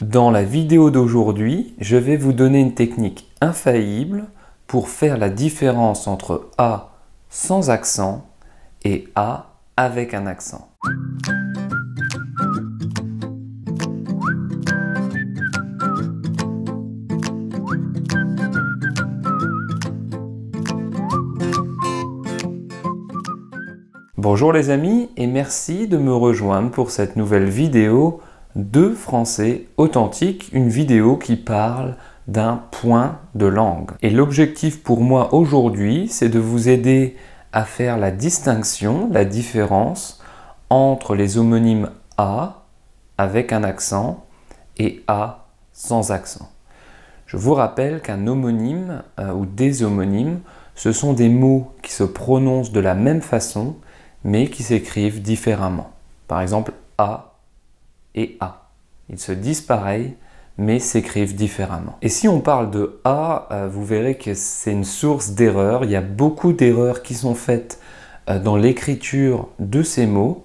Dans la vidéo d'aujourd'hui, je vais vous donner une technique infaillible pour faire la différence entre A sans accent et A avec un accent. Bonjour les amis et merci de me rejoindre pour cette nouvelle vidéo de français authentique, une vidéo qui parle d'un point de langue. Et l'objectif pour moi aujourd'hui, c'est de vous aider à faire la distinction, la différence entre les homonymes A avec un accent et A sans accent. Je vous rappelle qu'un homonyme euh, ou des homonymes, ce sont des mots qui se prononcent de la même façon, mais qui s'écrivent différemment. Par exemple, A et A. Ils se disent pareil, mais s'écrivent différemment. Et si on parle de A, euh, vous verrez que c'est une source d'erreur. Il y a beaucoup d'erreurs qui sont faites euh, dans l'écriture de ces mots,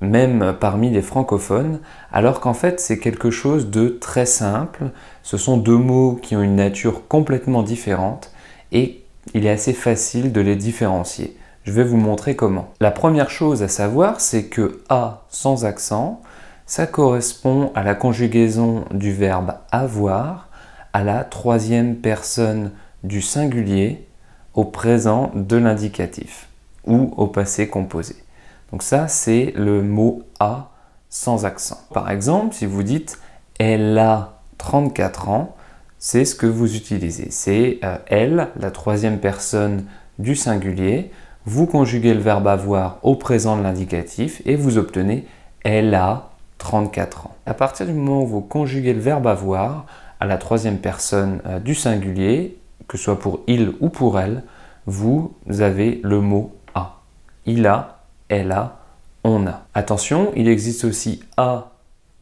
même parmi les francophones, alors qu'en fait c'est quelque chose de très simple. Ce sont deux mots qui ont une nature complètement différente et il est assez facile de les différencier. Je vais vous montrer comment. La première chose à savoir, c'est que A sans accent, ça correspond à la conjugaison du verbe avoir à la troisième personne du singulier au présent de l'indicatif ou au passé composé. Donc ça, c'est le mot A sans accent. Par exemple, si vous dites elle a 34 ans, c'est ce que vous utilisez. C'est euh, elle, la troisième personne du singulier, vous conjuguez le verbe avoir au présent de l'indicatif et vous obtenez elle a 34 ans. À partir du moment où vous conjuguez le verbe avoir à la troisième personne euh, du singulier, que ce soit pour il ou pour elle, vous avez le mot a. Il a, elle a, on a. Attention, il existe aussi a,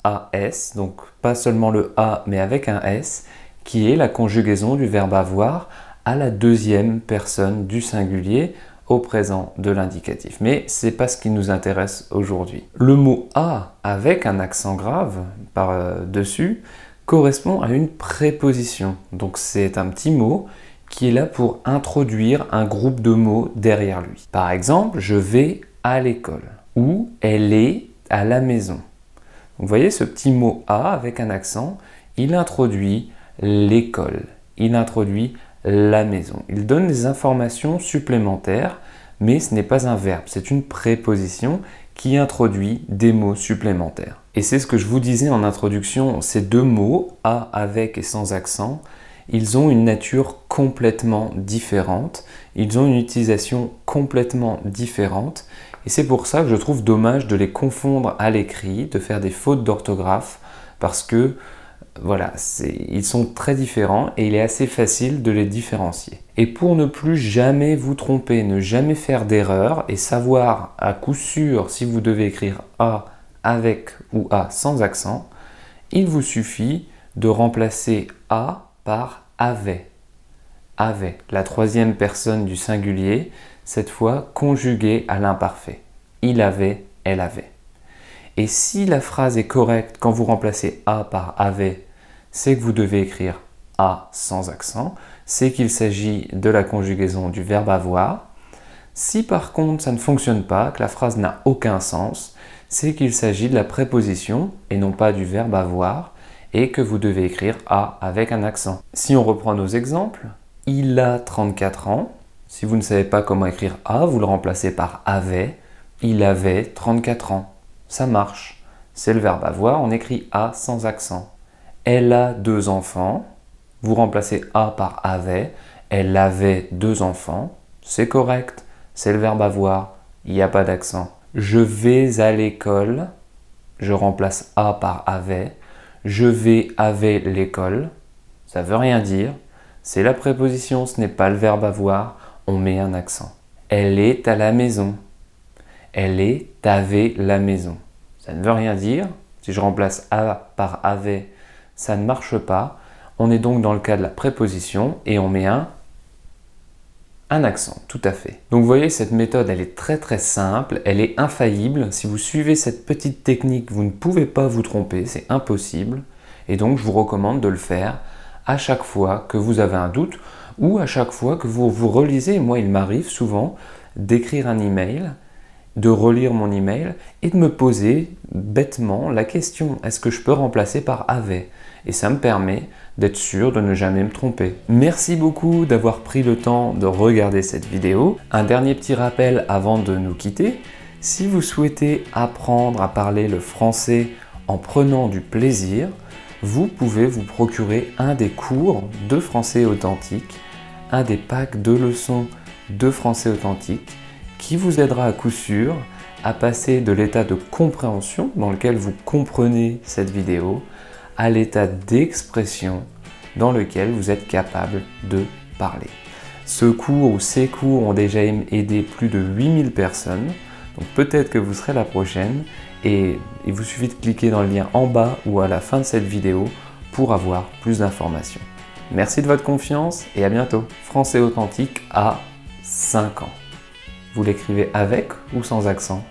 as, donc pas seulement le a mais avec un s, qui est la conjugaison du verbe avoir à la deuxième personne du singulier au présent de l'indicatif. Mais c'est pas ce qui nous intéresse aujourd'hui. Le mot a avec un accent grave par-dessus euh, correspond à une préposition. Donc c'est un petit mot qui est là pour introduire un groupe de mots derrière lui. Par exemple, je vais à l'école ou elle est à la maison. Vous voyez ce petit mot a avec un accent, il introduit l'école, il introduit la maison. Il donne des informations supplémentaires, mais ce n'est pas un verbe, c'est une préposition qui introduit des mots supplémentaires. Et c'est ce que je vous disais en introduction, ces deux mots, à, avec et sans accent, ils ont une nature complètement différente, ils ont une utilisation complètement différente, et c'est pour ça que je trouve dommage de les confondre à l'écrit, de faire des fautes d'orthographe, parce que voilà, ils sont très différents et il est assez facile de les différencier. Et pour ne plus jamais vous tromper, ne jamais faire d'erreur et savoir à coup sûr si vous devez écrire A avec ou A sans accent, il vous suffit de remplacer A par avait. Avait, la troisième personne du singulier, cette fois conjuguée à l'imparfait. Il avait, elle avait. Et si la phrase est correcte quand vous remplacez A par avait c'est que vous devez écrire A sans accent, c'est qu'il s'agit de la conjugaison du verbe avoir. Si par contre ça ne fonctionne pas, que la phrase n'a aucun sens, c'est qu'il s'agit de la préposition et non pas du verbe avoir et que vous devez écrire A avec un accent. Si on reprend nos exemples, il a 34 ans. Si vous ne savez pas comment écrire A, vous le remplacez par avait. Il avait 34 ans. Ça marche. C'est le verbe avoir, on écrit A sans accent. Elle a deux enfants. Vous remplacez a par avait. Elle avait deux enfants. C'est correct. C'est le verbe avoir. Il n'y a pas d'accent. Je vais à l'école. Je remplace a par avait. Je vais avec l'école. Ça ne veut rien dire. C'est la préposition, ce n'est pas le verbe avoir. On met un accent. Elle est à la maison. Elle est avait la maison. Ça ne veut rien dire. Si je remplace a par avait ça ne marche pas. On est donc dans le cas de la préposition et on met un accent, tout à fait. Donc vous voyez, cette méthode, elle est très très simple, elle est infaillible. Si vous suivez cette petite technique, vous ne pouvez pas vous tromper, c'est impossible. Et donc je vous recommande de le faire à chaque fois que vous avez un doute ou à chaque fois que vous vous relisez. Moi, il m'arrive souvent d'écrire un email, de relire mon email et de me poser bêtement la question est-ce que je peux remplacer par avait et ça me permet d'être sûr de ne jamais me tromper. Merci beaucoup d'avoir pris le temps de regarder cette vidéo. Un dernier petit rappel avant de nous quitter. Si vous souhaitez apprendre à parler le français en prenant du plaisir, vous pouvez vous procurer un des cours de français authentique, un des packs de leçons de français authentique qui vous aidera à coup sûr à passer de l'état de compréhension dans lequel vous comprenez cette vidéo à l'état d'expression dans lequel vous êtes capable de parler. Ce cours ou ces cours ont déjà aidé plus de 8000 personnes, donc peut-être que vous serez la prochaine et il vous suffit de cliquer dans le lien en bas ou à la fin de cette vidéo pour avoir plus d'informations. Merci de votre confiance et à bientôt. Français authentique à 5 ans. Vous l'écrivez avec ou sans accent